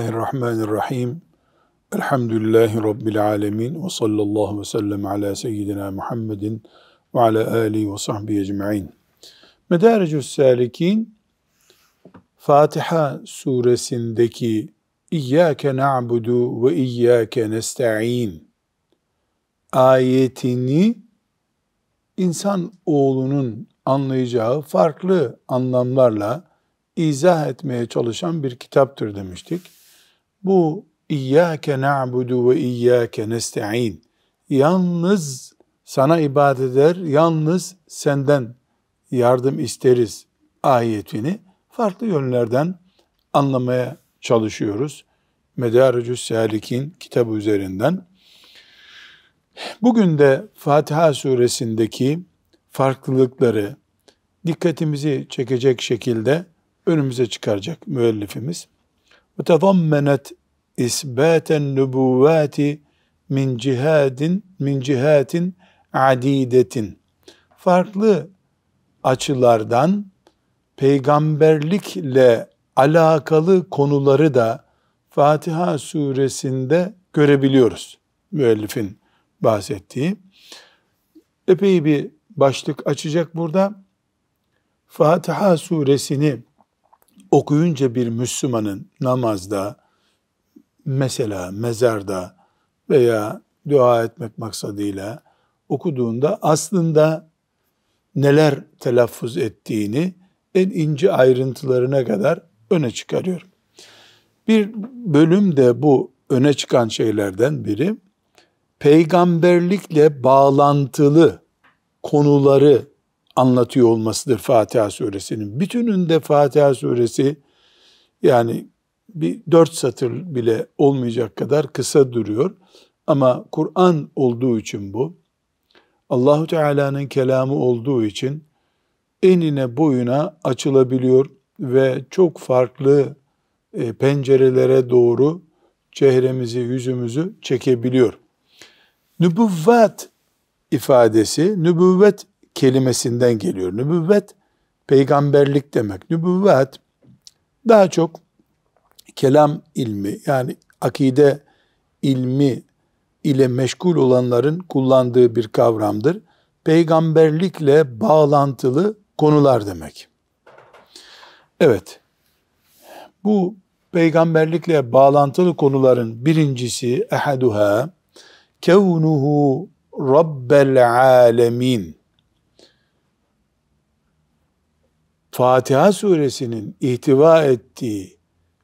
Bismillahirrahmanirrahim. Elhamdülillahi Rabbil alemin ve sallallahu ve sellem ala seyyidina Muhammedin ve ala alihi ve sahbihi ecma'in. Medarecüs Salikin Fatiha suresindeki İyyâke na'budu ve iyyâke nesta'in ayetini insan oğlunun anlayacağı farklı anlamlarla izah etmeye çalışan bir kitaptır demiştik. Bu İyyâke na'budu ve İyyâke nesta'in. Yalnız sana ibadet eder, yalnız senden yardım isteriz ayetini farklı yönlerden anlamaya çalışıyoruz. Medarucu Salik'in kitabı üzerinden. Bugün de Fatiha suresindeki farklılıkları dikkatimizi çekecek şekilde önümüze çıkaracak müellifimiz. وتضمنت إثبات النبوات min cihadin min cihatin adidetin farklı açılardan peygamberlikle alakalı konuları da Fatiha suresinde görebiliyoruz müellifin bahsettiği epey bir başlık açacak burada Fatiha suresini okuyunca bir Müslümanın namazda, mesela mezarda veya dua etmek maksadıyla okuduğunda aslında neler telaffuz ettiğini en ince ayrıntılarına kadar öne çıkarıyor. Bir bölüm de bu öne çıkan şeylerden biri peygamberlikle bağlantılı konuları anlatıyor olmasıdır Fatiha suresinin. Bütününde Fatiha suresi yani bir dört satır bile olmayacak kadar kısa duruyor. Ama Kur'an olduğu için bu, Allahu Teala'nın kelamı olduğu için enine boyuna açılabiliyor ve çok farklı e, pencerelere doğru çehremizi, yüzümüzü çekebiliyor. Nübüvvet ifadesi, nübüvvet kelimesinden geliyor. Nübüvvet peygamberlik demek. Nübüvvet daha çok kelam ilmi yani akide ilmi ile meşgul olanların kullandığı bir kavramdır. Peygamberlikle bağlantılı konular demek. Evet. Bu peygamberlikle bağlantılı konuların birincisi ehaduha kevnuhu rabbel alemin Fatiha suresinin ihtiva ettiği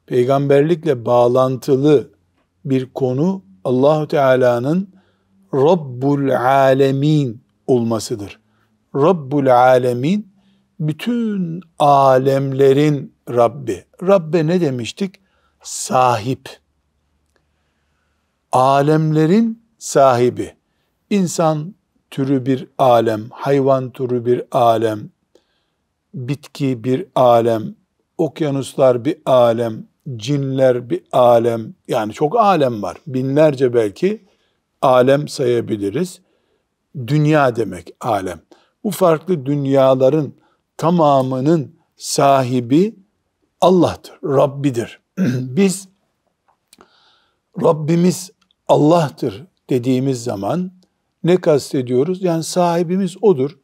peygamberlikle bağlantılı bir konu Allahu Teala'nın Rabbul Alemin olmasıdır. Rabbul Alemin bütün alemlerin Rabbi. Rabbe ne demiştik? Sahip. Alemlerin sahibi. İnsan türü bir alem, hayvan türü bir alem, bitki bir alem, okyanuslar bir alem, cinler bir alem, yani çok alem var. Binlerce belki alem sayabiliriz. Dünya demek alem. Bu farklı dünyaların tamamının sahibi Allah'tır, Rabbidir. Biz Rabbimiz Allah'tır dediğimiz zaman ne kastediyoruz? Yani sahibimiz odur.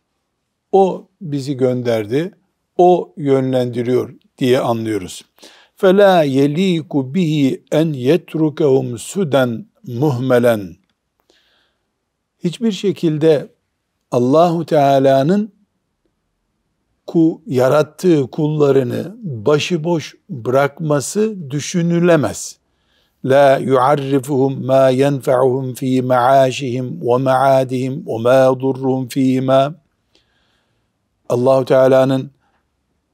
O bizi gönderdi o yönlendiriyor diye anlıyoruz. Fela يَل۪يكُ بِهِ en يَتْرُكَهُمْ suden muhmelen hiçbir şekilde Allahu Teala'nın ku yarattığı kullarını başıboş bırakması düşünülemez. La yuarrifuhum ma yenfa'uhum fi maashihim ve maadihim ve ma yedurruhum fi ma Allahu Teala'nın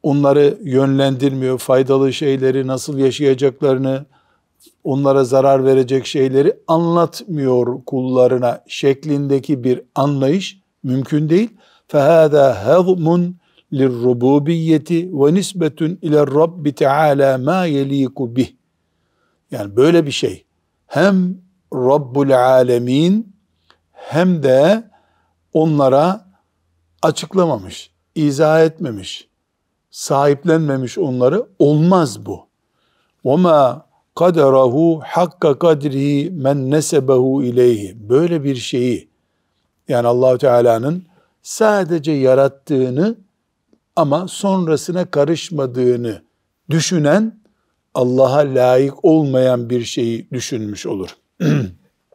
onları yönlendirmiyor. Faydalı şeyleri nasıl yaşayacaklarını, onlara zarar verecek şeyleri anlatmıyor kullarına şeklindeki bir anlayış mümkün değil. فَهَذَا هَضْمٌ لِلْرُبُوبِيَّةِ وَنِسْبَةٌ اِلَى الرَّبِّ تَعَالَى مَا يَل۪يكُ بِهِ Yani böyle bir şey. Hem Rabbul Alemin hem de onlara açıklamamış, izah etmemiş sahiplenmemiş onları olmaz bu. Oma قَدَرَهُ حَقَّ قَدْرِهِ men نَسَبَهُ اِلَيْهِ Böyle bir şeyi yani Allahu Teala'nın sadece yarattığını ama sonrasına karışmadığını düşünen Allah'a layık olmayan bir şeyi düşünmüş olur.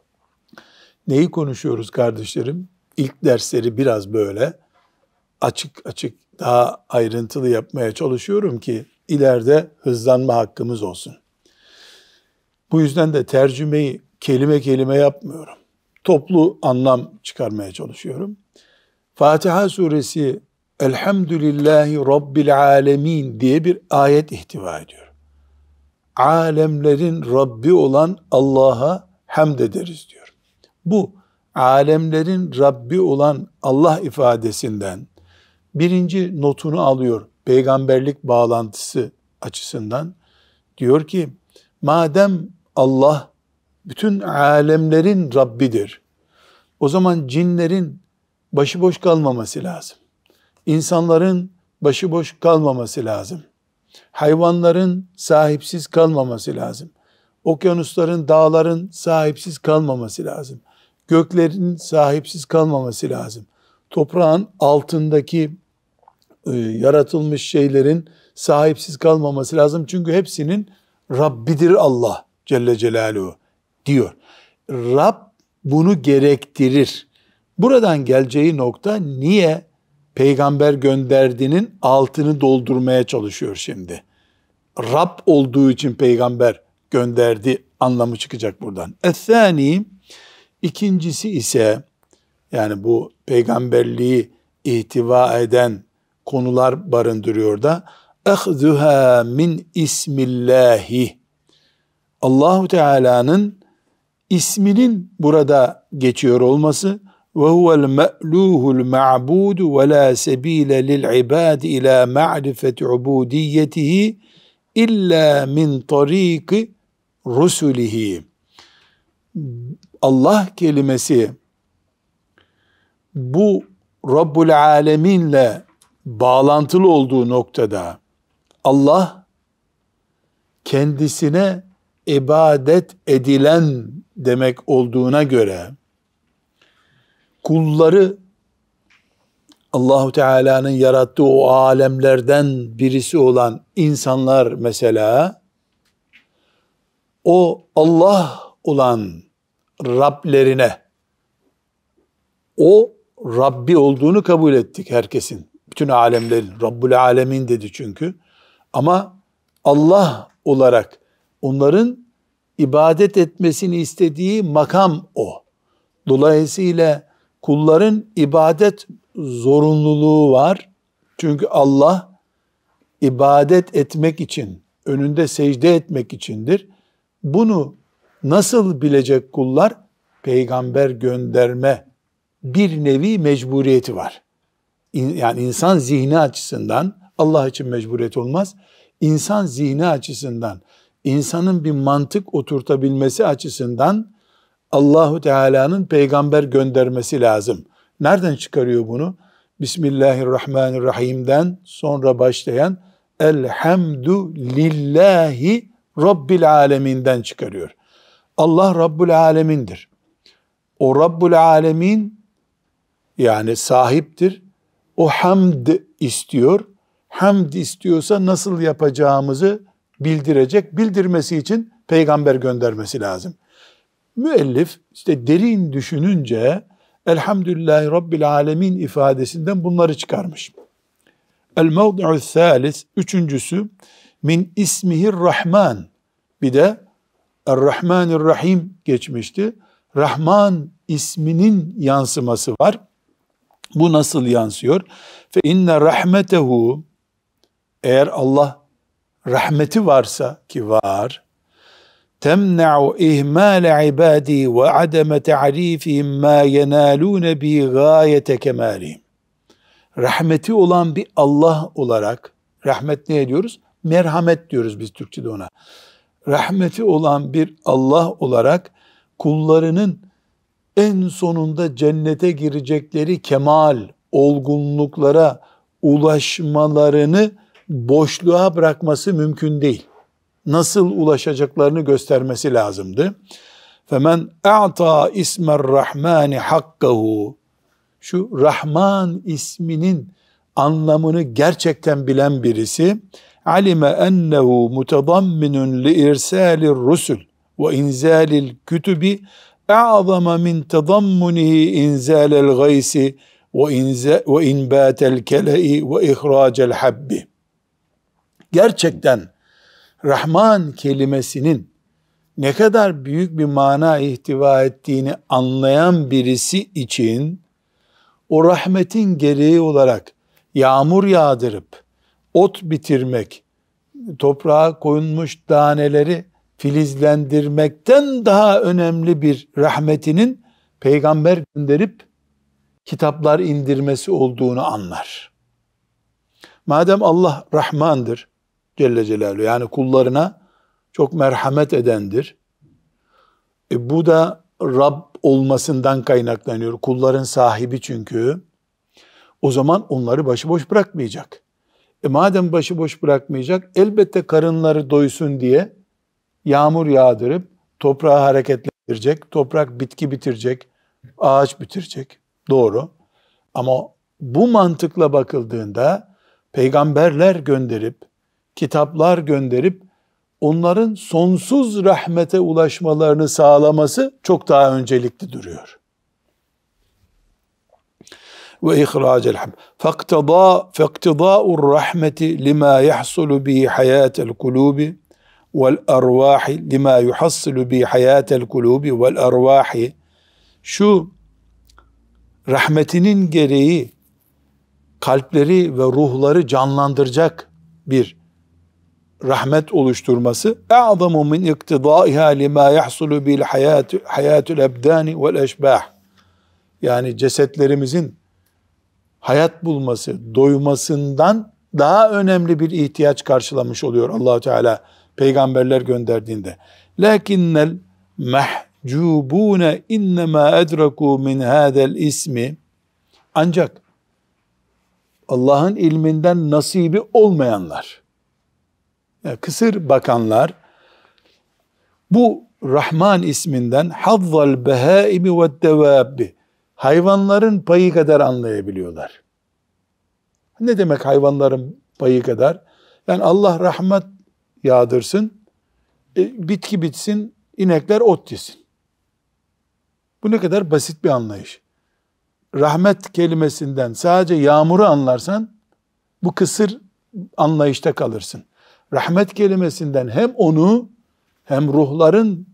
Neyi konuşuyoruz kardeşlerim? İlk dersleri biraz böyle açık açık daha ayrıntılı yapmaya çalışıyorum ki ileride hızlanma hakkımız olsun. Bu yüzden de tercümeyi kelime kelime yapmıyorum. Toplu anlam çıkarmaya çalışıyorum. Fatiha suresi Elhamdülillahi Rabbil Alemin diye bir ayet ihtiva ediyor. Alemlerin Rabbi olan Allah'a hamd ederiz diyor. Bu alemlerin Rabbi olan Allah ifadesinden birinci notunu alıyor peygamberlik bağlantısı açısından. Diyor ki madem Allah bütün alemlerin Rabbidir. O zaman cinlerin başıboş kalmaması lazım. İnsanların başıboş kalmaması lazım. Hayvanların sahipsiz kalmaması lazım. Okyanusların, dağların sahipsiz kalmaması lazım. Göklerin sahipsiz kalmaması lazım. Toprağın altındaki e, yaratılmış şeylerin sahipsiz kalmaması lazım. Çünkü hepsinin Rabbidir Allah Celle Celaluhu diyor. Rab bunu gerektirir. Buradan geleceği nokta niye peygamber gönderdiğinin altını doldurmaya çalışıyor şimdi. Rab olduğu için peygamber gönderdi anlamı çıkacak buradan. Ethani ikincisi ise yani bu peygamberliği ihtiva eden konular barındırıyor da ehzuha min ismillahi Allahu Teala'nın isminin burada geçiyor olması ve huvel me'luhul ma'bud, ve la sebile lil ibad ila ma'rifeti ubudiyetihi illa min tariki rusulihi Allah kelimesi bu Rabbul Alemin'le bağlantılı olduğu noktada Allah kendisine ibadet edilen demek olduğuna göre kulları Allahu Teala'nın yarattığı o alemlerden birisi olan insanlar mesela o Allah olan Rablerine o Rabbi olduğunu kabul ettik herkesin. Bütün alemlerin, Rabbul Alemin dedi çünkü. Ama Allah olarak onların ibadet etmesini istediği makam o. Dolayısıyla kulların ibadet zorunluluğu var. Çünkü Allah ibadet etmek için, önünde secde etmek içindir. Bunu nasıl bilecek kullar? Peygamber gönderme bir nevi mecburiyeti var yani insan zihni açısından Allah için mecburiyet olmaz. İnsan zihni açısından insanın bir mantık oturtabilmesi açısından Allahu Teala'nın peygamber göndermesi lazım. Nereden çıkarıyor bunu? Bismillahirrahmanirrahim'den sonra başlayan Elhamdu lillahi Rabbil aleminden çıkarıyor. Allah Rabbul alemindir. O Rabbul alemin yani sahiptir o hamd istiyor. Hamd istiyorsa nasıl yapacağımızı bildirecek. Bildirmesi için peygamber göndermesi lazım. Müellif işte derin düşününce Elhamdülillahi Rabbil Alemin ifadesinden bunları çıkarmış. El mevdu'u thalis, üçüncüsü min ismihi Rahman. Bir de Rahmanir Rahim geçmişti. Rahman isminin yansıması var. Bu nasıl yansıyor? Fe inne rahmetehu eğer Allah rahmeti varsa ki var temne'u ihmal ibadi ve ademe ta'rifihim ma yenalune bi gayete kemalihim. Rahmeti olan bir Allah olarak rahmet ne diyoruz? Merhamet diyoruz biz Türkçe'de ona. Rahmeti olan bir Allah olarak kullarının en sonunda cennete girecekleri kemal, olgunluklara ulaşmalarını boşluğa bırakması mümkün değil. Nasıl ulaşacaklarını göstermesi lazımdı. Femen a'ta ismer rahmani hakkahu. Şu Rahman isminin anlamını gerçekten bilen birisi alime ennehu mutadamminun li irsalir rusul ve inzalil kütübi اَعْظَمَ مِنْ تَضَمُّنِهِ اِنْزَالَ الْغَيْسِ وَاِنْبَاتَ الْكَلَئِ وَاِخْرَاجَ الْحَبِّ Gerçekten Rahman kelimesinin ne kadar büyük bir mana ihtiva ettiğini anlayan birisi için o rahmetin gereği olarak yağmur yağdırıp ot bitirmek, toprağa koyulmuş taneleri filizlendirmekten daha önemli bir rahmetinin peygamber gönderip kitaplar indirmesi olduğunu anlar. Madem Allah Rahmandır Celle Celaluhu yani kullarına çok merhamet edendir. E bu da Rab olmasından kaynaklanıyor. Kulların sahibi çünkü. O zaman onları başıboş bırakmayacak. E madem başıboş bırakmayacak elbette karınları doysun diye yağmur yağdırıp toprağı hareketlendirecek, toprak bitki bitirecek, ağaç bitirecek. Doğru. Ama bu mantıkla bakıldığında peygamberler gönderip, kitaplar gönderip onların sonsuz rahmete ulaşmalarını sağlaması çok daha öncelikli duruyor. Ve ihraç elham. ham. Faktida faktida'ur rahmeti lima yahsulu bi hayat el kulubi وَالْاَرْوَاحِ لِمَا يُحَصِّلُ بِي حَيَاتَ الْقُلُوبِ وَالْاَرْوَاحِ Şu rahmetinin gereği kalpleri ve ruhları canlandıracak bir rahmet oluşturması اَعْظَمُ lima اِقْتِضَائِهَا bil يَحْصُلُ بِي abdani الْاَبْدَانِ eşbah, Yani cesetlerimizin hayat bulması, doymasından daha önemli bir ihtiyaç karşılamış oluyor Allahu Teala peygamberler gönderdiğinde. Lakinnel mehcubune innema edraku min hadel ismi ancak Allah'ın ilminden nasibi olmayanlar, yani e, kısır bakanlar, bu Rahman isminden hazzal behaimi ve devabbi hayvanların payı kadar anlayabiliyorlar. Ne demek hayvanların payı kadar? Yani Allah rahmet yağdırsın, e, bitki bitsin, inekler ot yesin. Bu ne kadar basit bir anlayış. Rahmet kelimesinden sadece yağmuru anlarsan bu kısır anlayışta kalırsın. Rahmet kelimesinden hem onu hem ruhların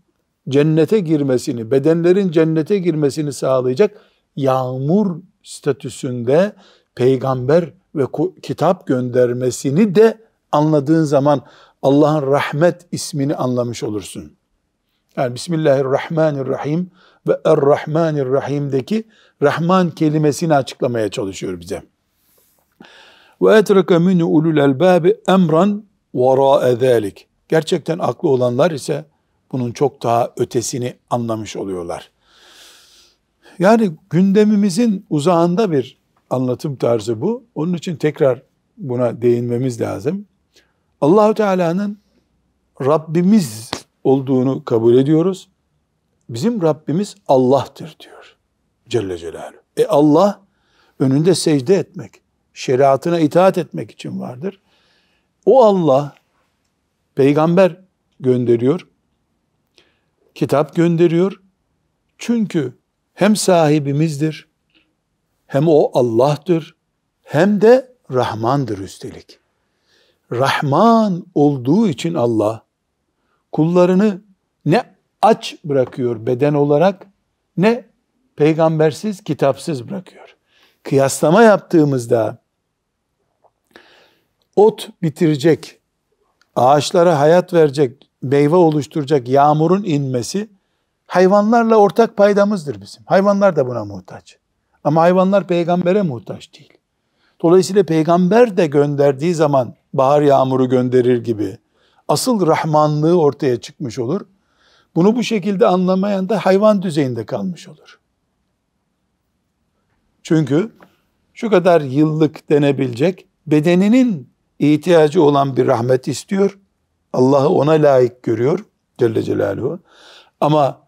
cennete girmesini, bedenlerin cennete girmesini sağlayacak yağmur statüsünde peygamber ve kitap göndermesini de anladığın zaman Allah'ın rahmet ismini anlamış olursun. Yani Bismillahirrahmanirrahim ve Errahmanirrahim'deki Rahman kelimesini açıklamaya çalışıyor bize. Ve etreke minu ulul elbabi emran verae zelik. Gerçekten aklı olanlar ise bunun çok daha ötesini anlamış oluyorlar. Yani gündemimizin uzağında bir anlatım tarzı bu. Onun için tekrar buna değinmemiz lazım. Allahu Teala'nın Rabbimiz olduğunu kabul ediyoruz. Bizim Rabbimiz Allah'tır diyor Celle Celaluhu. E Allah önünde secde etmek, şeriatına itaat etmek için vardır. O Allah peygamber gönderiyor, kitap gönderiyor. Çünkü hem sahibimizdir, hem o Allah'tır, hem de Rahmandır üstelik. Rahman olduğu için Allah kullarını ne aç bırakıyor beden olarak ne peygambersiz, kitapsız bırakıyor. Kıyaslama yaptığımızda ot bitirecek, ağaçlara hayat verecek, meyve oluşturacak yağmurun inmesi hayvanlarla ortak paydamızdır bizim. Hayvanlar da buna muhtaç. Ama hayvanlar peygambere muhtaç değil. Dolayısıyla peygamber de gönderdiği zaman bahar yağmuru gönderir gibi asıl Rahmanlığı ortaya çıkmış olur. Bunu bu şekilde anlamayan da hayvan düzeyinde kalmış olur. Çünkü şu kadar yıllık denebilecek bedeninin ihtiyacı olan bir rahmet istiyor. Allah'ı ona layık görüyor Celle Celaluhu. Ama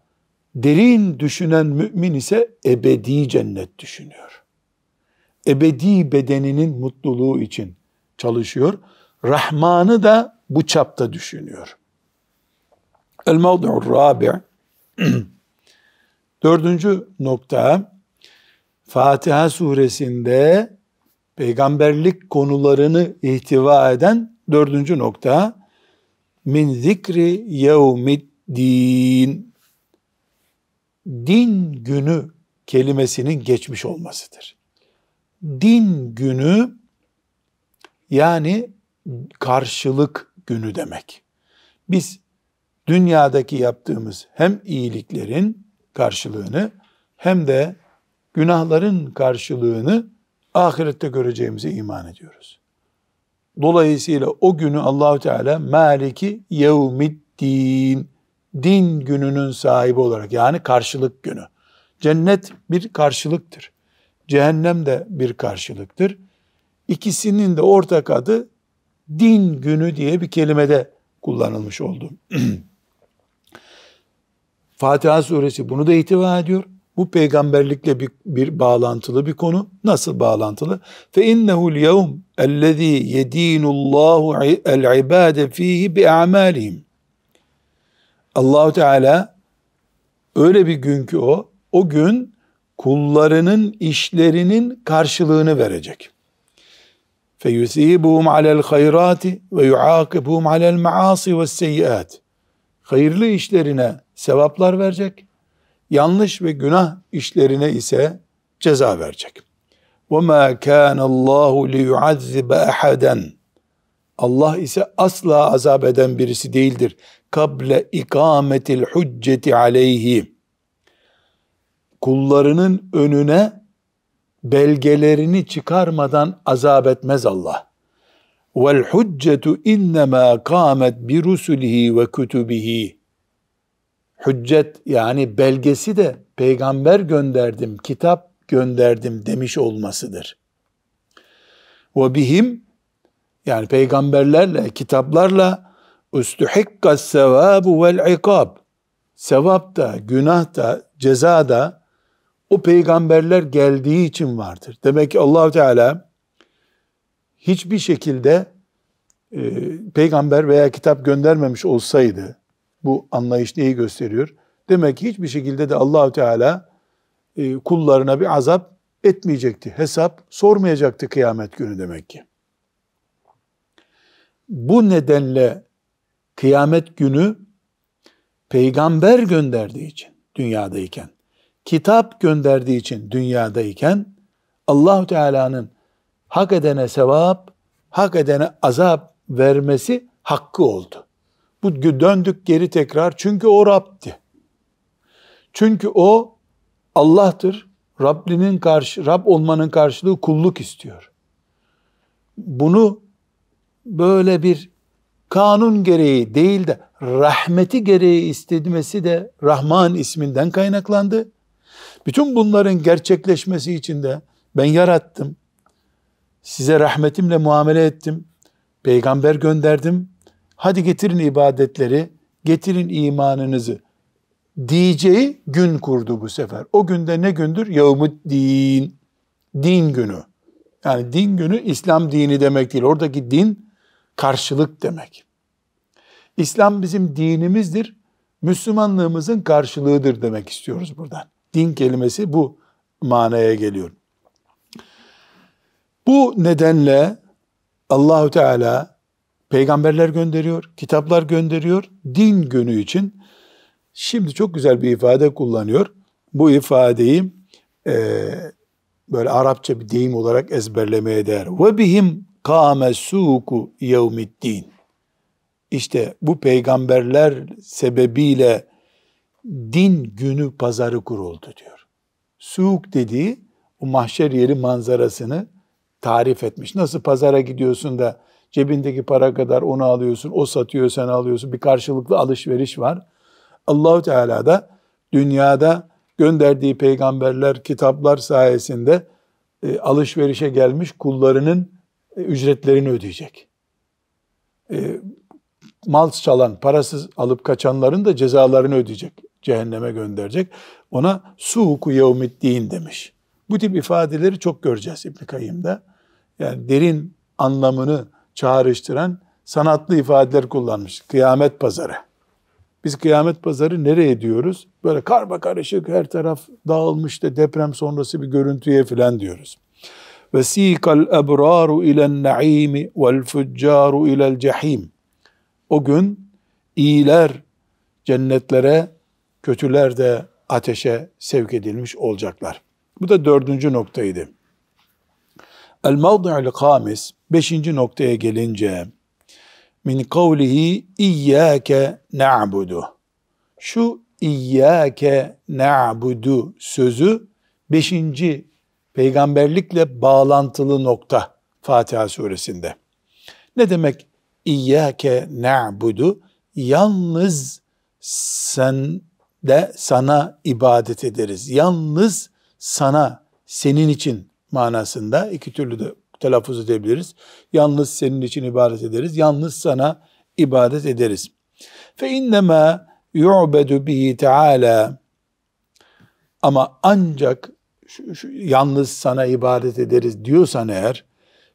derin düşünen mümin ise ebedi cennet düşünüyor. Ebedi bedeninin mutluluğu için çalışıyor. Rahman'ı da bu çapta düşünüyor. El mevdu'ur rabi' Dördüncü nokta Fatiha suresinde peygamberlik konularını ihtiva eden dördüncü nokta min zikri din din günü kelimesinin geçmiş olmasıdır. Din günü yani karşılık günü demek. Biz dünyadaki yaptığımız hem iyiliklerin karşılığını hem de günahların karşılığını ahirette göreceğimize iman ediyoruz. Dolayısıyla o günü Allahu Teala Maliki Yevmiddin din gününün sahibi olarak yani karşılık günü. Cennet bir karşılıktır. Cehennem de bir karşılıktır. İkisinin de ortak adı din günü diye bir kelimede kullanılmış oldu. Fatiha suresi bunu da ihtiva ediyor. Bu peygamberlikle bir, bir bağlantılı bir konu. Nasıl bağlantılı? Fe innehu'l yevm ellezî yedînullahu el ibade fihi bi amalihim. Allahu Teala öyle bir gün ki o o gün kullarının işlerinin karşılığını verecek feyusibhum alel hayrati ve yuakibhum alel maasi ve seyyiat. Hayırlı işlerine sevaplar verecek, yanlış ve günah işlerine ise ceza verecek. وَمَا كَانَ اللّٰهُ لِيُعَذِّبَ اَحَدًا Allah ise asla azap eden birisi değildir. Kable ikametil hücceti aleyhi. Kullarının önüne belgelerini çıkarmadan azap etmez Allah. Vel hüccetu innema kâmet bi rusulihi ve kutubihi. Hüccet yani belgesi de peygamber gönderdim, kitap gönderdim demiş olmasıdır. Ve bihim yani peygamberlerle, kitaplarla üstühikkas sevabu vel ikab. Sevap da, günah da, ceza da o peygamberler geldiği için vardır. Demek ki Allahu Teala hiçbir şekilde e, peygamber veya kitap göndermemiş olsaydı bu anlayış neyi gösteriyor? Demek ki hiçbir şekilde de Allahu Teala e, kullarına bir azap etmeyecekti. Hesap sormayacaktı kıyamet günü demek ki. Bu nedenle kıyamet günü peygamber gönderdiği için dünyadayken kitap gönderdiği için dünyadayken Allahu Teala'nın hak edene sevap, hak edene azap vermesi hakkı oldu. Bu döndük geri tekrar çünkü o Rab'di. Çünkü o Allah'tır. Rabbinin karşı Rab olmanın karşılığı kulluk istiyor. Bunu böyle bir kanun gereği değil de rahmeti gereği istemesi de Rahman isminden kaynaklandı. Bütün bunların gerçekleşmesi için de ben yarattım. Size rahmetimle muamele ettim. Peygamber gönderdim. Hadi getirin ibadetleri, getirin imanınızı diyeceği gün kurdu bu sefer. O günde ne gündür? Yevmüddin. Din günü. Yani din günü İslam dini demek değil. Oradaki din karşılık demek. İslam bizim dinimizdir. Müslümanlığımızın karşılığıdır demek istiyoruz buradan din kelimesi bu manaya geliyor. Bu nedenle Allahü Teala peygamberler gönderiyor, kitaplar gönderiyor din günü için. Şimdi çok güzel bir ifade kullanıyor. Bu ifadeyi e, böyle Arapça bir deyim olarak ezberlemeye değer. Ve bihim kâme suku yevmiddin. İşte bu peygamberler sebebiyle din günü pazarı kuruldu diyor. Suuk dediği o mahşer yeri manzarasını tarif etmiş. Nasıl pazara gidiyorsun da cebindeki para kadar onu alıyorsun, o satıyor, sen alıyorsun. Bir karşılıklı alışveriş var. Allahu Teala da dünyada gönderdiği peygamberler, kitaplar sayesinde e, alışverişe gelmiş kullarının e, ücretlerini ödeyecek. E, mal çalan, parasız alıp kaçanların da cezalarını ödeyecek cehenneme gönderecek. Ona suhuku yevmiddin demiş. Bu tip ifadeleri çok göreceğiz İbn Kayyım'da. Yani derin anlamını çağrıştıran sanatlı ifadeler kullanmış. Kıyamet pazarı. Biz kıyamet pazarı nereye diyoruz? Böyle karma karışık her taraf dağılmış da deprem sonrası bir görüntüye filan diyoruz. Ve sikal ebraru ile naimi vel fuccaru ile cehim. O gün iyiler cennetlere, kötüler de ateşe sevk edilmiş olacaklar. Bu da dördüncü noktaydı. El mavdi'l kamis, beşinci noktaya gelince, min kavlihi iyyâke na'budu. Şu iyyâke na'budu sözü beşinci peygamberlikle bağlantılı nokta Fatiha suresinde. Ne demek iyyâke na'budu? Yalnız sen de sana ibadet ederiz. Yalnız sana, senin için manasında iki türlü de telaffuz edebiliriz. Yalnız senin için ibadet ederiz. Yalnız sana ibadet ederiz. Fe innema yu'bedu bihi teala ama ancak şu, şu, yalnız sana ibadet ederiz diyorsan eğer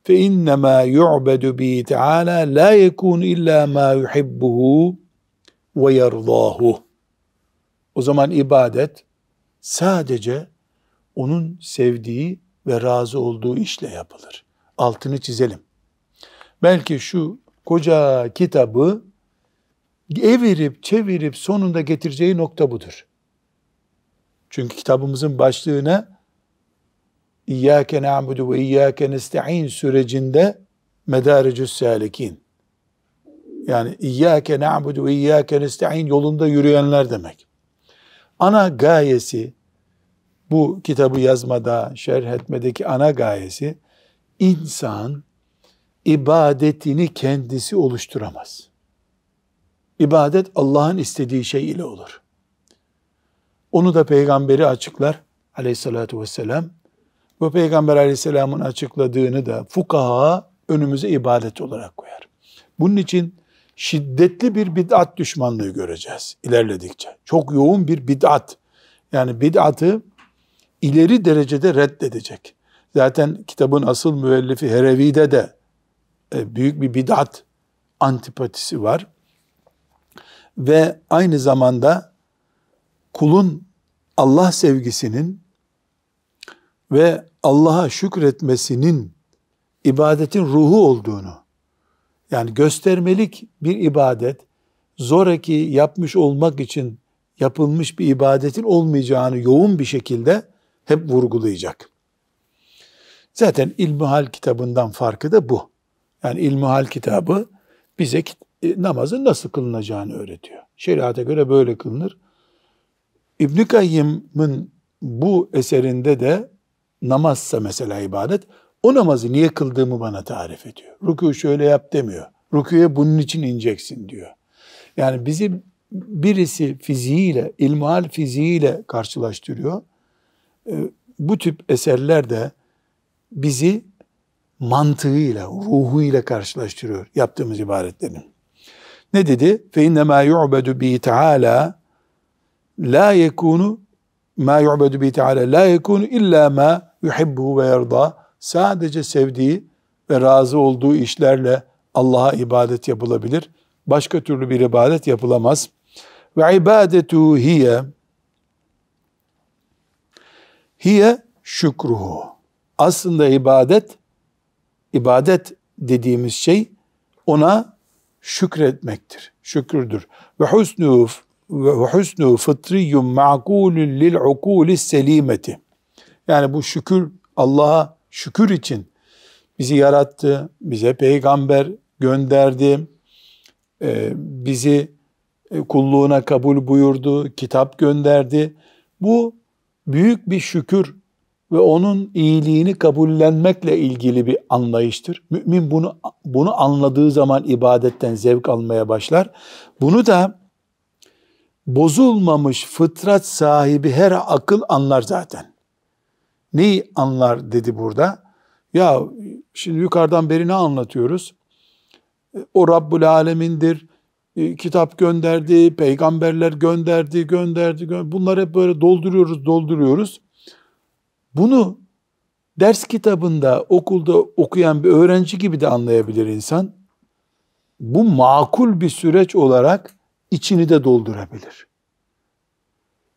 fe innema yu'bedu bihi teala la yekun illa ma yuhibbuhu ve yerdahu o zaman ibadet sadece onun sevdiği ve razı olduğu işle yapılır. Altını çizelim. Belki şu koca kitabı evirip çevirip sonunda getireceği nokta budur. Çünkü kitabımızın başlığına İyyâke na'budu ve iyyâke nesta'in sürecinde medarecüs salikin. Yani İyyâke na'budu ve iyyâke nesta'in yolunda yürüyenler demek ana gayesi bu kitabı yazmada, şerh etmedeki ana gayesi insan ibadetini kendisi oluşturamaz. İbadet Allah'ın istediği şey ile olur. Onu da peygamberi açıklar aleyhissalatu vesselam. Bu peygamber aleyhisselamın açıkladığını da fukaha önümüze ibadet olarak koyar. Bunun için şiddetli bir bid'at düşmanlığı göreceğiz ilerledikçe. Çok yoğun bir bid'at. Yani bid'atı ileri derecede reddedecek. Zaten kitabın asıl müellifi Herevi'de de e, büyük bir bid'at antipatisi var. Ve aynı zamanda kulun Allah sevgisinin ve Allah'a şükretmesinin ibadetin ruhu olduğunu yani göstermelik bir ibadet zoraki yapmış olmak için yapılmış bir ibadetin olmayacağını yoğun bir şekilde hep vurgulayacak. Zaten İlmihal kitabından farkı da bu. Yani İlmihal kitabı bize e, namazın nasıl kılınacağını öğretiyor. Şeriata göre böyle kılınır. İbn-i Kayyım'ın bu eserinde de namazsa mesela ibadet, o namazı niye kıldığımı bana tarif ediyor. Ruku şöyle yap demiyor. Rukuya bunun için ineceksin diyor. Yani bizi birisi fiziğiyle, ilmihal fiziğiyle karşılaştırıyor. Ee, bu tip eserler de bizi mantığıyla, ruhuyla karşılaştırıyor yaptığımız ibadetlerin. Ne dedi? Fe inne ma yu'bedu bi taala la yekunu ma yu'bedu bi taala la yekunu illa ma yuhibbu ve yerda sadece sevdiği ve razı olduğu işlerle Allah'a ibadet yapılabilir. Başka türlü bir ibadet yapılamaz. Ve ibadetu hiye hiye şükruhu. Aslında ibadet ibadet dediğimiz şey ona şükretmektir. Şükürdür. Ve husnu ve husnu fıtriyum ma'kulun lil ukuli selimeti. Yani bu şükür Allah'a şükür için bizi yarattı, bize peygamber gönderdi, e, bizi e, kulluğuna kabul buyurdu, kitap gönderdi. Bu büyük bir şükür ve onun iyiliğini kabullenmekle ilgili bir anlayıştır. Mümin bunu bunu anladığı zaman ibadetten zevk almaya başlar. Bunu da bozulmamış fıtrat sahibi her akıl anlar zaten. Neyi anlar dedi burada? Ya şimdi yukarıdan beri ne anlatıyoruz? E, o Rabbul Alemin'dir. E, kitap gönderdi, peygamberler gönderdi, gönderdi, gönderdi. Bunları hep böyle dolduruyoruz, dolduruyoruz. Bunu ders kitabında, okulda okuyan bir öğrenci gibi de anlayabilir insan. Bu makul bir süreç olarak içini de doldurabilir.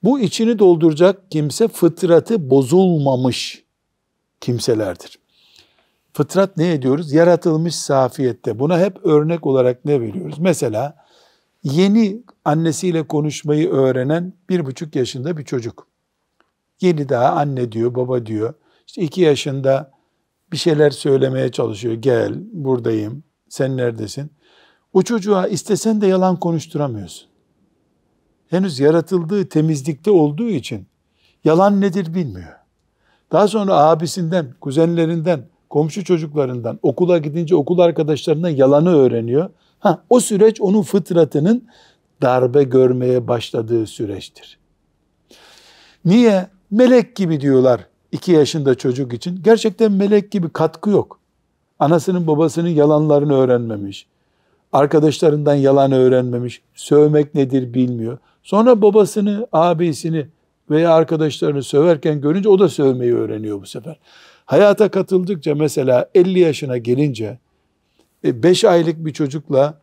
Bu içini dolduracak kimse fıtratı bozulmamış kimselerdir. Fıtrat ne ediyoruz? Yaratılmış safiyette. Buna hep örnek olarak ne veriyoruz? Mesela yeni annesiyle konuşmayı öğrenen bir buçuk yaşında bir çocuk. Yeni daha anne diyor, baba diyor. İşte iki yaşında bir şeyler söylemeye çalışıyor. Gel, buradayım, sen neredesin? O çocuğa istesen de yalan konuşturamıyorsun henüz yaratıldığı temizlikte olduğu için yalan nedir bilmiyor. Daha sonra abisinden, kuzenlerinden, komşu çocuklarından, okula gidince okul arkadaşlarından yalanı öğreniyor. Ha, o süreç onun fıtratının darbe görmeye başladığı süreçtir. Niye? Melek gibi diyorlar iki yaşında çocuk için. Gerçekten melek gibi katkı yok. Anasının babasının yalanlarını öğrenmemiş. Arkadaşlarından yalan öğrenmemiş. Sövmek nedir bilmiyor. Sonra babasını, abisini veya arkadaşlarını söverken görünce o da sövmeyi öğreniyor bu sefer. Hayata katıldıkça mesela 50 yaşına gelince 5 e, aylık bir çocukla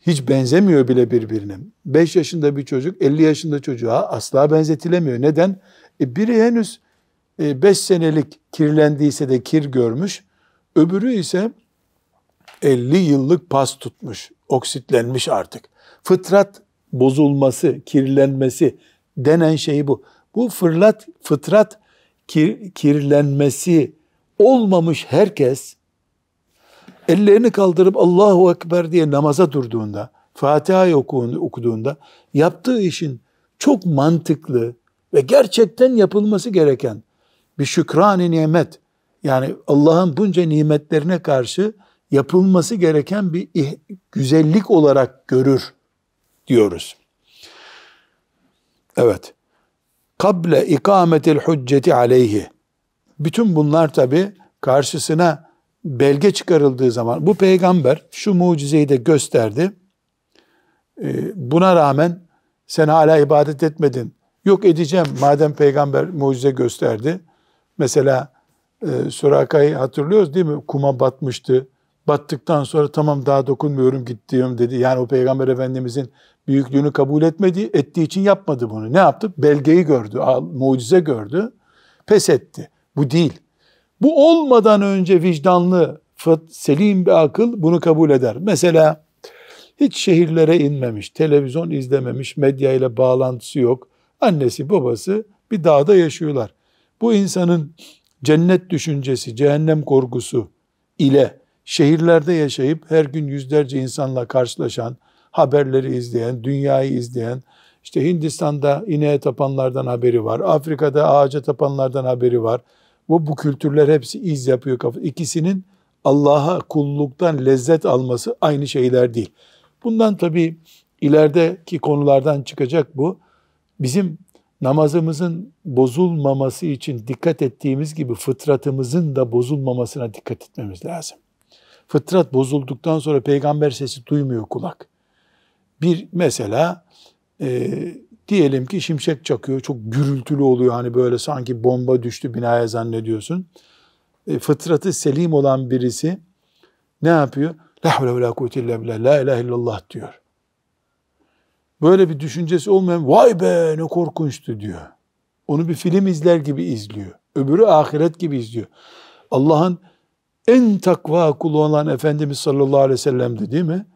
hiç benzemiyor bile birbirine. 5 yaşında bir çocuk 50 yaşında çocuğa asla benzetilemiyor. Neden? E biri henüz 5 e, senelik kirlendiyse de kir görmüş. Öbürü ise 50 yıllık pas tutmuş. Oksitlenmiş artık. Fıtrat bozulması, kirlenmesi denen şey bu. Bu fırlat, fıtrat kir, kirlenmesi olmamış herkes ellerini kaldırıp Allahu Ekber diye namaza durduğunda, Fatiha'yı okuduğunda yaptığı işin çok mantıklı ve gerçekten yapılması gereken bir şükran-ı nimet yani Allah'ın bunca nimetlerine karşı yapılması gereken bir güzellik olarak görür diyoruz. Evet. Kable ikametil hücceti aleyhi. Bütün bunlar tabi karşısına belge çıkarıldığı zaman bu peygamber şu mucizeyi de gösterdi. Ee, buna rağmen sen hala ibadet etmedin. Yok edeceğim madem peygamber mucize gösterdi. Mesela e, Suraka'yı hatırlıyoruz değil mi? Kuma batmıştı battıktan sonra tamam daha dokunmuyorum gidiyorum dedi. Yani o Peygamber Efendimizin büyüklüğünü kabul etmedi ettiği için yapmadı bunu. Ne yaptı? Belgeyi gördü, mucize gördü, pes etti. Bu değil. Bu olmadan önce vicdanlı, selim bir akıl bunu kabul eder. Mesela hiç şehirlere inmemiş, televizyon izlememiş, medya ile bağlantısı yok. Annesi, babası bir dağda yaşıyorlar. Bu insanın cennet düşüncesi, cehennem korkusu ile şehirlerde yaşayıp her gün yüzlerce insanla karşılaşan, haberleri izleyen, dünyayı izleyen, işte Hindistan'da ineğe tapanlardan haberi var, Afrika'da ağaca tapanlardan haberi var. Bu, bu kültürler hepsi iz yapıyor İkisinin Allah'a kulluktan lezzet alması aynı şeyler değil. Bundan tabii ilerideki konulardan çıkacak bu. Bizim namazımızın bozulmaması için dikkat ettiğimiz gibi fıtratımızın da bozulmamasına dikkat etmemiz lazım. Fıtrat bozulduktan sonra peygamber sesi duymuyor kulak. Bir mesela e, diyelim ki şimşek çakıyor, çok gürültülü oluyor hani böyle sanki bomba düştü binaya zannediyorsun. E, fıtratı selim olan birisi ne yapıyor? La havle ve la kuvvete illa billah, la ilahe illallah diyor. Böyle bir düşüncesi olmayan, vay be ne korkunçtu diyor. Onu bir film izler gibi izliyor. Öbürü ahiret gibi izliyor. Allah'ın en takva kulu olan Efendimiz sallallahu aleyhi ve sellem'di değil mi?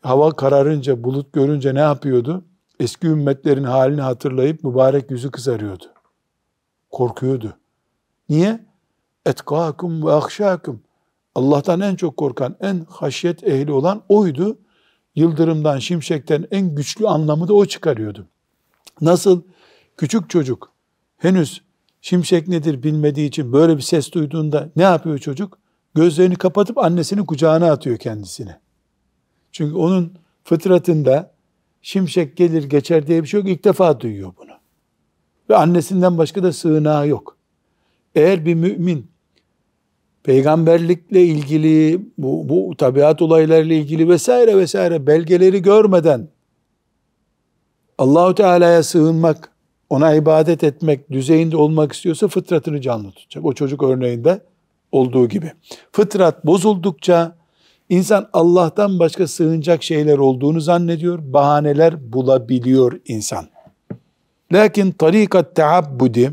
Hava kararınca, bulut görünce ne yapıyordu? Eski ümmetlerin halini hatırlayıp mübarek yüzü kızarıyordu. Korkuyordu. Niye? Etkakum ve ahşakum. Allah'tan en çok korkan, en haşyet ehli olan oydu. Yıldırımdan, şimşekten en güçlü anlamı da o çıkarıyordu. Nasıl? Küçük çocuk henüz şimşek nedir bilmediği için böyle bir ses duyduğunda ne yapıyor çocuk? gözlerini kapatıp annesinin kucağına atıyor kendisini. Çünkü onun fıtratında şimşek gelir geçer diye bir şey yok. İlk defa duyuyor bunu. Ve annesinden başka da sığınağı yok. Eğer bir mümin peygamberlikle ilgili, bu, bu tabiat olaylarıyla ilgili vesaire vesaire belgeleri görmeden Allahu Teala'ya sığınmak, ona ibadet etmek düzeyinde olmak istiyorsa fıtratını canlı tutacak. O çocuk örneğinde olduğu gibi. Fıtrat bozuldukça insan Allah'tan başka sığınacak şeyler olduğunu zannediyor. Bahaneler bulabiliyor insan. Lakin tarikat taabbudi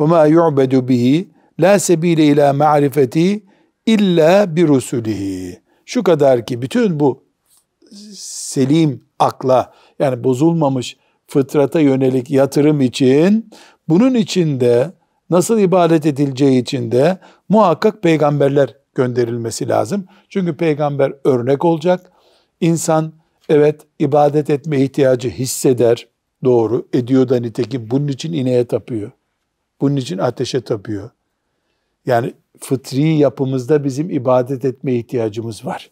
ve ma yu'bedu bihi la sebile ila ma'rifeti illa bir rusulihi. Şu kadar ki bütün bu selim akla yani bozulmamış fıtrata yönelik yatırım için bunun içinde nasıl ibadet edileceği için de muhakkak peygamberler gönderilmesi lazım. Çünkü peygamber örnek olacak. İnsan evet ibadet etme ihtiyacı hisseder. Doğru ediyor da nitekim bunun için ineğe tapıyor. Bunun için ateşe tapıyor. Yani fıtri yapımızda bizim ibadet etme ihtiyacımız var.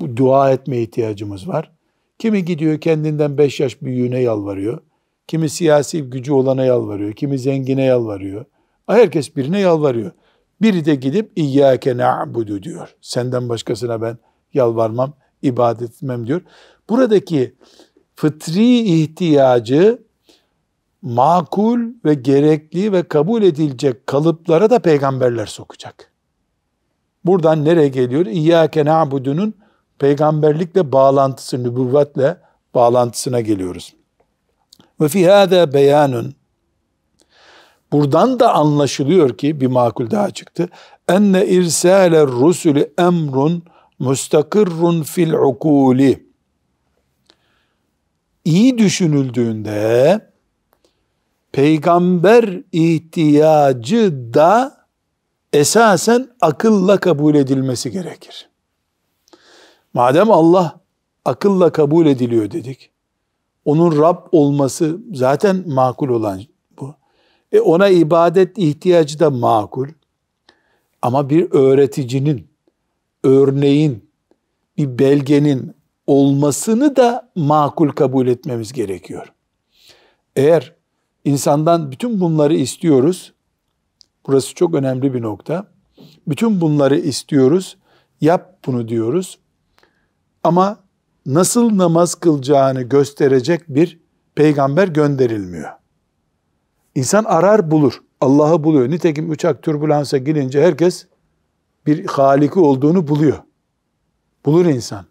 Bu dua etme ihtiyacımız var. Kimi gidiyor kendinden beş yaş büyüğüne yalvarıyor. Kimi siyasi gücü olana yalvarıyor, kimi zengine yalvarıyor. Herkes birine yalvarıyor. Biri de gidip İyyâke na'budu diyor. Senden başkasına ben yalvarmam, ibadet etmem diyor. Buradaki fıtri ihtiyacı makul ve gerekli ve kabul edilecek kalıplara da peygamberler sokacak. Buradan nereye geliyor? İyyâke na'budunun peygamberlikle bağlantısı, nübüvvetle bağlantısına geliyoruz. Ve fi hâdâ beyanun. Buradan da anlaşılıyor ki bir makul daha çıktı. Enne irsâle rusulü emrun mustakirrun fil ukûli. İyi düşünüldüğünde peygamber ihtiyacı da esasen akılla kabul edilmesi gerekir. Madem Allah akılla kabul ediliyor dedik onun Rab olması zaten makul olan bu. E ona ibadet ihtiyacı da makul. Ama bir öğreticinin, örneğin, bir belgenin olmasını da makul kabul etmemiz gerekiyor. Eğer insandan bütün bunları istiyoruz, burası çok önemli bir nokta. Bütün bunları istiyoruz, yap bunu diyoruz. Ama nasıl namaz kılacağını gösterecek bir peygamber gönderilmiyor. İnsan arar bulur. Allah'ı buluyor. Nitekim uçak türbülansa girince herkes bir haliki olduğunu buluyor. Bulur insan.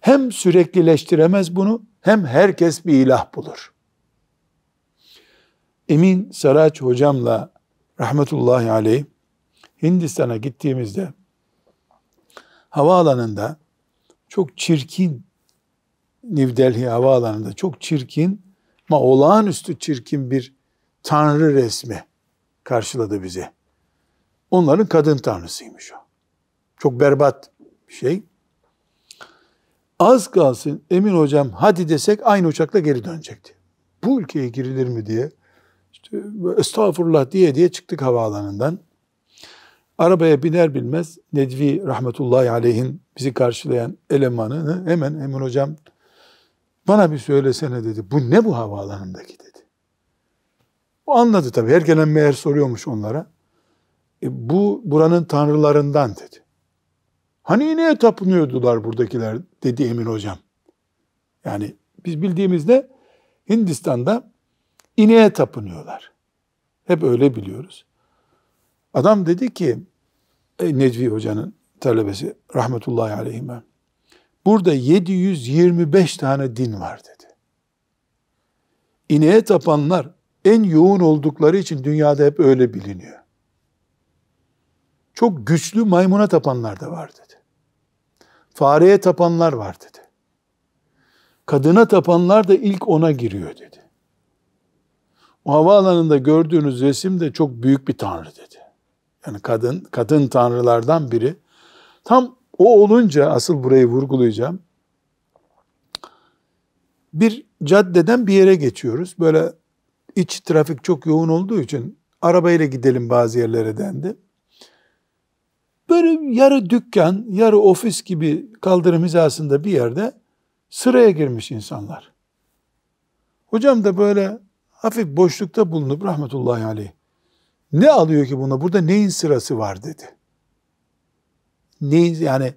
Hem süreklileştiremez bunu hem herkes bir ilah bulur. Emin Saraç hocamla rahmetullahi aleyh Hindistan'a gittiğimizde havaalanında çok çirkin New Delhi havaalanında çok çirkin ama olağanüstü çirkin bir tanrı resmi karşıladı bizi. Onların kadın tanrısıymış o. Çok berbat bir şey. Az kalsın Emin hocam hadi desek aynı uçakla geri dönecekti. Bu ülkeye girilir mi diye işte, estağfurullah diye diye çıktık havaalanından. Arabaya biner binmez Nedvi rahmetullahi aleyhin bizi karşılayan elemanını hemen Emin hocam bana bir söylesene dedi. Bu ne bu havaalanındaki dedi. O anladı tabii. Her gelen meğer soruyormuş onlara. E, bu buranın tanrılarından dedi. Hani ineğe tapınıyordular buradakiler dedi Emin hocam. Yani biz bildiğimizde Hindistan'da ineğe tapınıyorlar. Hep öyle biliyoruz. Adam dedi ki e, Necvi hocanın talebesi rahmetullahi aleyhime Burada 725 tane din var dedi. İneğe tapanlar en yoğun oldukları için dünyada hep öyle biliniyor. Çok güçlü maymuna tapanlar da var dedi. Fareye tapanlar var dedi. Kadına tapanlar da ilk ona giriyor dedi. O havaalanında gördüğünüz resim de çok büyük bir tanrı dedi. Yani kadın kadın tanrılardan biri. Tam o olunca asıl burayı vurgulayacağım. Bir caddeden bir yere geçiyoruz. Böyle iç trafik çok yoğun olduğu için arabayla gidelim bazı yerlere dendi. Böyle yarı dükkan, yarı ofis gibi kaldırım hizasında bir yerde sıraya girmiş insanlar. Hocam da böyle hafif boşlukta bulunup rahmetullahi aleyh ne alıyor ki buna burada neyin sırası var dedi ne yani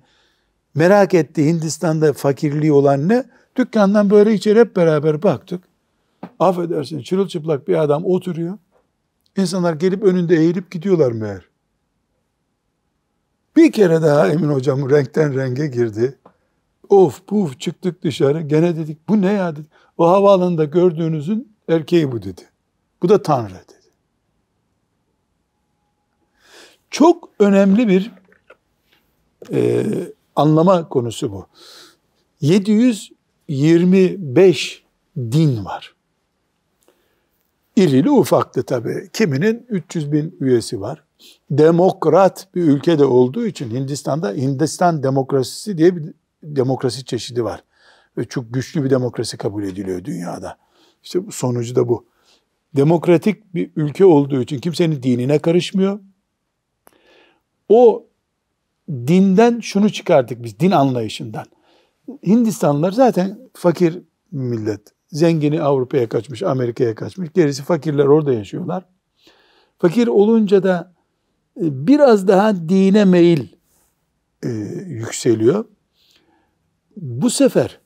merak etti Hindistan'da fakirliği olan ne? Dükkandan böyle içeri hep beraber baktık. Affedersin çırılçıplak bir adam oturuyor. İnsanlar gelip önünde eğilip gidiyorlar meğer. Bir kere daha Emin hocam renkten renge girdi. Of puf çıktık dışarı gene dedik bu ne ya dedi. O havaalanında gördüğünüzün erkeği bu dedi. Bu da Tanrı dedi. Çok önemli bir e, anlama konusu bu. 725 din var. İrili ufaklı tabii. Kiminin 300 bin üyesi var. Demokrat bir ülkede olduğu için Hindistan'da Hindistan demokrasisi diye bir demokrasi çeşidi var. Ve çok güçlü bir demokrasi kabul ediliyor dünyada. İşte sonucu da bu. Demokratik bir ülke olduğu için kimsenin dinine karışmıyor. O dinden şunu çıkardık biz, din anlayışından. Hindistanlılar zaten fakir millet. Zengini Avrupa'ya kaçmış, Amerika'ya kaçmış. Gerisi fakirler orada yaşıyorlar. Fakir olunca da e, biraz daha dine meyil e, yükseliyor. Bu sefer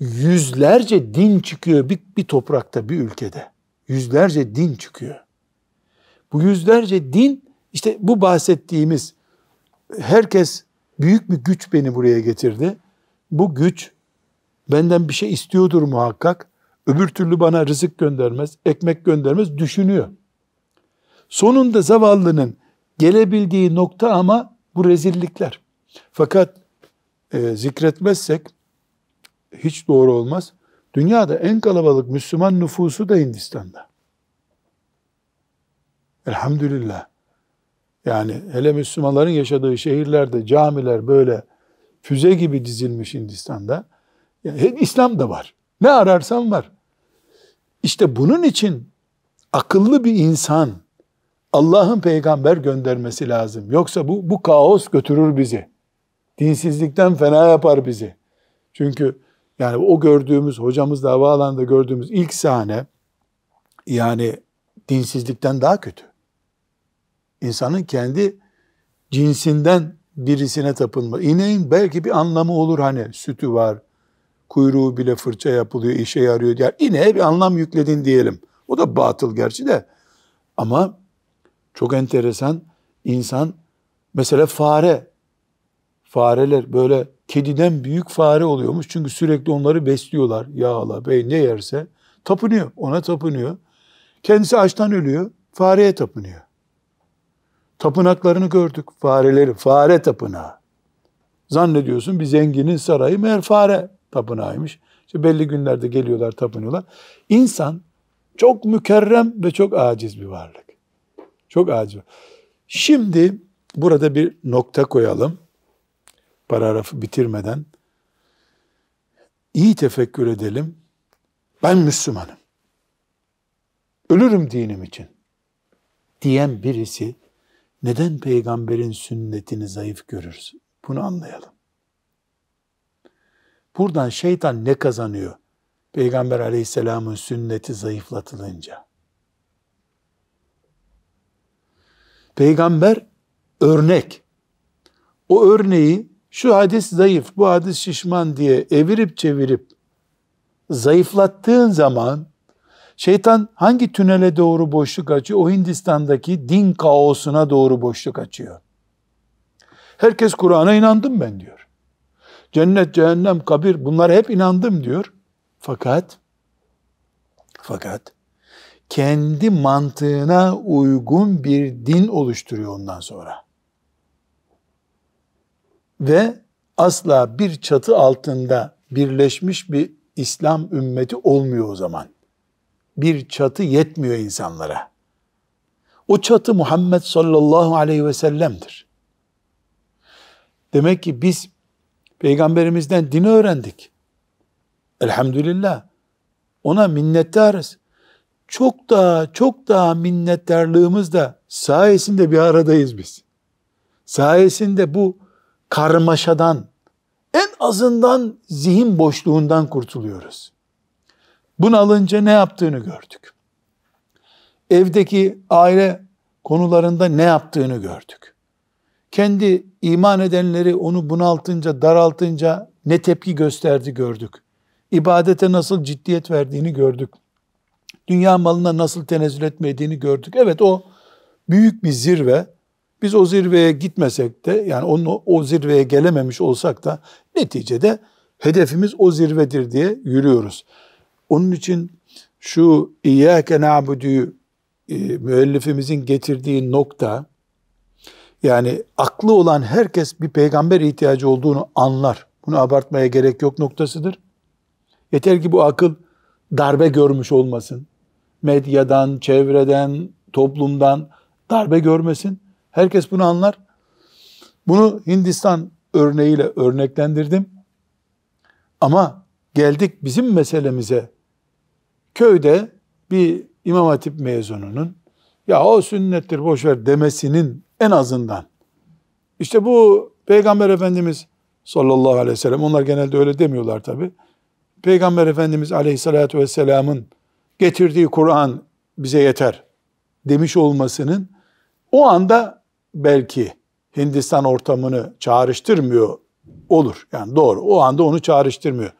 yüzlerce din çıkıyor bir, bir toprakta, bir ülkede. Yüzlerce din çıkıyor. Bu yüzlerce din işte bu bahsettiğimiz herkes büyük bir güç beni buraya getirdi. Bu güç benden bir şey istiyordur muhakkak. Öbür türlü bana rızık göndermez, ekmek göndermez düşünüyor. Sonunda zavallının gelebildiği nokta ama bu rezillikler. Fakat e, zikretmezsek hiç doğru olmaz. Dünyada en kalabalık Müslüman nüfusu da Hindistan'da. Elhamdülillah. Yani hele Müslümanların yaşadığı şehirlerde camiler böyle füze gibi dizilmiş Hindistan'da. Yani İslam da var. Ne ararsan var. İşte bunun için akıllı bir insan Allah'ın peygamber göndermesi lazım. Yoksa bu, bu kaos götürür bizi. Dinsizlikten fena yapar bizi. Çünkü yani o gördüğümüz, hocamız da havaalanında gördüğümüz ilk sahne yani dinsizlikten daha kötü. İnsanın kendi cinsinden birisine tapınma. İneğin belki bir anlamı olur hani sütü var, kuyruğu bile fırça yapılıyor, işe yarıyor diye. İneğe bir anlam yükledin diyelim. O da batıl gerçi de. Ama çok enteresan insan mesela fare fareler böyle kediden büyük fare oluyormuş. Çünkü sürekli onları besliyorlar. Yağla, bey ne yerse tapınıyor. Ona tapınıyor. Kendisi açtan ölüyor. Fareye tapınıyor. Tapınaklarını gördük fareleri, fare tapınağı. Zannediyorsun bir zenginin sarayı meğer fare tapınağıymış. İşte belli günlerde geliyorlar tapınıyorlar. İnsan çok mükerrem ve çok aciz bir varlık. Çok aciz. Şimdi burada bir nokta koyalım. Paragrafı bitirmeden. İyi tefekkür edelim. Ben Müslümanım. Ölürüm dinim için diyen birisi neden peygamberin sünnetini zayıf görürüz? Bunu anlayalım. Buradan şeytan ne kazanıyor? Peygamber aleyhisselamın sünneti zayıflatılınca. Peygamber örnek. O örneği şu hadis zayıf, bu hadis şişman diye evirip çevirip zayıflattığın zaman Şeytan hangi tünele doğru boşluk açıyor? O Hindistan'daki din kaosuna doğru boşluk açıyor. Herkes Kur'an'a inandım ben diyor. Cennet, cehennem, kabir bunlara hep inandım diyor. Fakat fakat kendi mantığına uygun bir din oluşturuyor ondan sonra. Ve asla bir çatı altında birleşmiş bir İslam ümmeti olmuyor o zaman bir çatı yetmiyor insanlara. O çatı Muhammed sallallahu aleyhi ve sellem'dir. Demek ki biz peygamberimizden dini öğrendik. Elhamdülillah. Ona minnettarız. Çok daha çok daha minnettarlığımız da sayesinde bir aradayız biz. Sayesinde bu karmaşadan en azından zihin boşluğundan kurtuluyoruz. Bunu alınca ne yaptığını gördük. Evdeki aile konularında ne yaptığını gördük. Kendi iman edenleri onu bunaltınca, daraltınca ne tepki gösterdi gördük. İbadete nasıl ciddiyet verdiğini gördük. Dünya malına nasıl tenezzül etmediğini gördük. Evet o büyük bir zirve. Biz o zirveye gitmesek de yani onun o zirveye gelememiş olsak da neticede hedefimiz o zirvedir diye yürüyoruz. Onun için şu İyyâke na'budü e, müellifimizin getirdiği nokta yani aklı olan herkes bir peygamber ihtiyacı olduğunu anlar. Bunu abartmaya gerek yok noktasıdır. Yeter ki bu akıl darbe görmüş olmasın. Medyadan, çevreden, toplumdan darbe görmesin. Herkes bunu anlar. Bunu Hindistan örneğiyle örneklendirdim. Ama geldik bizim meselemize köyde bir İmam Hatip mezununun ya o sünnettir boşver demesinin en azından işte bu Peygamber Efendimiz sallallahu aleyhi ve sellem onlar genelde öyle demiyorlar tabi. Peygamber Efendimiz aleyhissalatü vesselamın getirdiği Kur'an bize yeter demiş olmasının o anda belki Hindistan ortamını çağrıştırmıyor olur. Yani doğru o anda onu çağrıştırmıyor.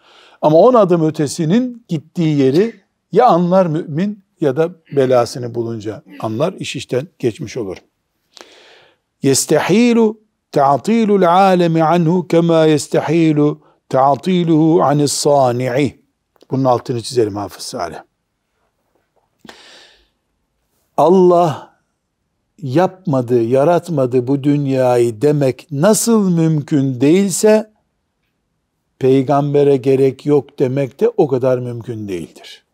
Ama on adım ötesinin gittiği yeri ya anlar mümin ya da belasını bulunca anlar, iş işten geçmiş olur. Yestehilu ta'tilul alemi anhu kema yestehilu ta'tiluhu anis sani'i. Bunun altını çizelim Hafız Salih. Allah yapmadı, yaratmadı bu dünyayı demek nasıl mümkün değilse peygambere gerek yok demek de o kadar mümkün değildir.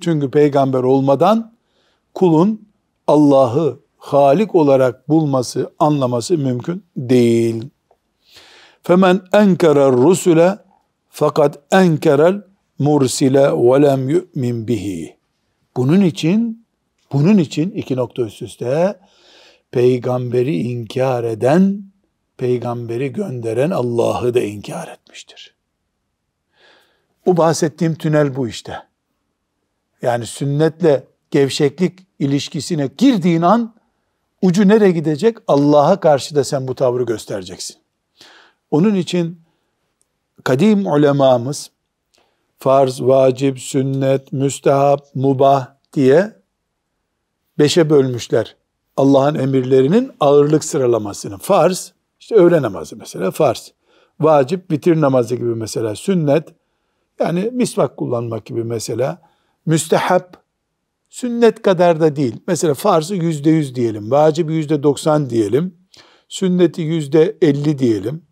Çünkü peygamber olmadan kulun Allah'ı Halik olarak bulması, anlaması mümkün değil. Femen enkerer rusule fakat enkerel mursile ve lem yu'min bihi. Bunun için bunun için iki nokta üst üste peygamberi inkar eden peygamberi gönderen Allah'ı da inkar etmiştir. Bu bahsettiğim tünel bu işte yani sünnetle gevşeklik ilişkisine girdiğin an ucu nereye gidecek? Allah'a karşı da sen bu tavrı göstereceksin. Onun için kadim ulemamız farz, vacip, sünnet, müstehap, mubah diye beşe bölmüşler. Allah'ın emirlerinin ağırlık sıralamasını. Farz, işte öğle namazı mesela farz. Vacip, bitir namazı gibi mesela sünnet, yani misvak kullanmak gibi mesela müstehap, sünnet kadar da değil. Mesela farzı yüzde yüz diyelim, vacibi yüzde doksan diyelim, sünneti yüzde elli diyelim.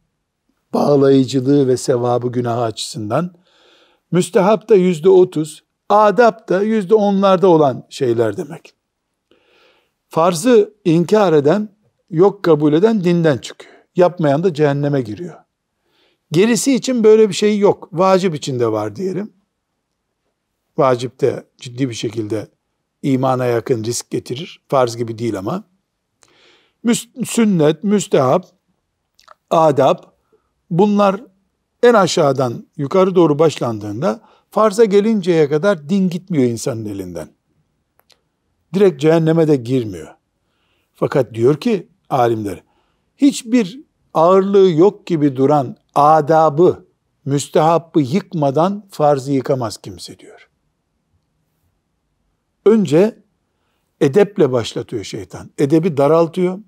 Bağlayıcılığı ve sevabı günah açısından. Müstehap da yüzde otuz, adab da yüzde onlarda olan şeyler demek. Farzı inkar eden, yok kabul eden dinden çıkıyor. Yapmayan da cehenneme giriyor. Gerisi için böyle bir şey yok. Vacip için de var diyelim. Vacipte ciddi bir şekilde imana yakın risk getirir. Farz gibi değil ama. sünnet, müstehap, adab bunlar en aşağıdan yukarı doğru başlandığında farza gelinceye kadar din gitmiyor insanın elinden. Direkt cehenneme de girmiyor. Fakat diyor ki alimler hiçbir ağırlığı yok gibi duran adabı, müstehabı yıkmadan farzı yıkamaz kimse diyor. Önce edeple başlatıyor şeytan. Edebi daraltıyor.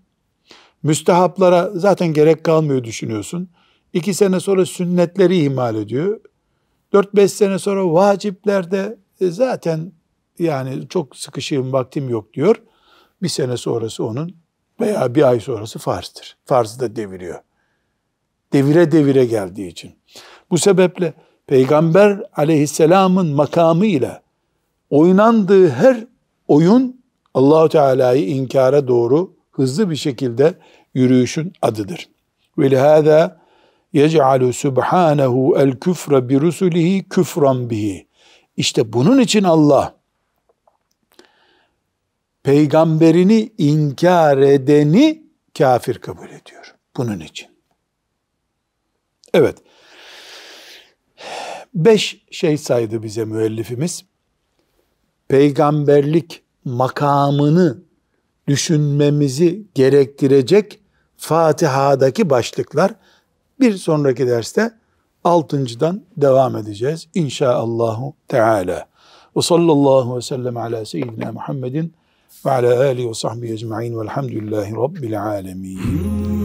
Müstehaplara zaten gerek kalmıyor düşünüyorsun. İki sene sonra sünnetleri ihmal ediyor. Dört beş sene sonra vaciplerde e, zaten yani çok sıkışığım vaktim yok diyor. Bir sene sonrası onun veya bir ay sonrası farzdır. Farzı da deviriyor. Devire devire geldiği için. Bu sebeple Peygamber aleyhisselamın makamı ile oynandığı her oyun Allah Teala'yı inkara doğru hızlı bir şekilde yürüyüşün adıdır. Ve lihada yec'alu subhanahu el küfre bi rusulihi bihi. İşte bunun için Allah peygamberini inkar edeni kafir kabul ediyor. Bunun için. Evet. Beş şey saydı bize müellifimiz peygamberlik makamını düşünmemizi gerektirecek Fatiha'daki başlıklar bir sonraki derste 6.dan devam edeceğiz inşaallahu teala. Ve sallallahu ve sellem ala seyyidina Muhammedin ve ala alihi ve sahbihi ecmaîn velhamdülillahi rabbil alemin.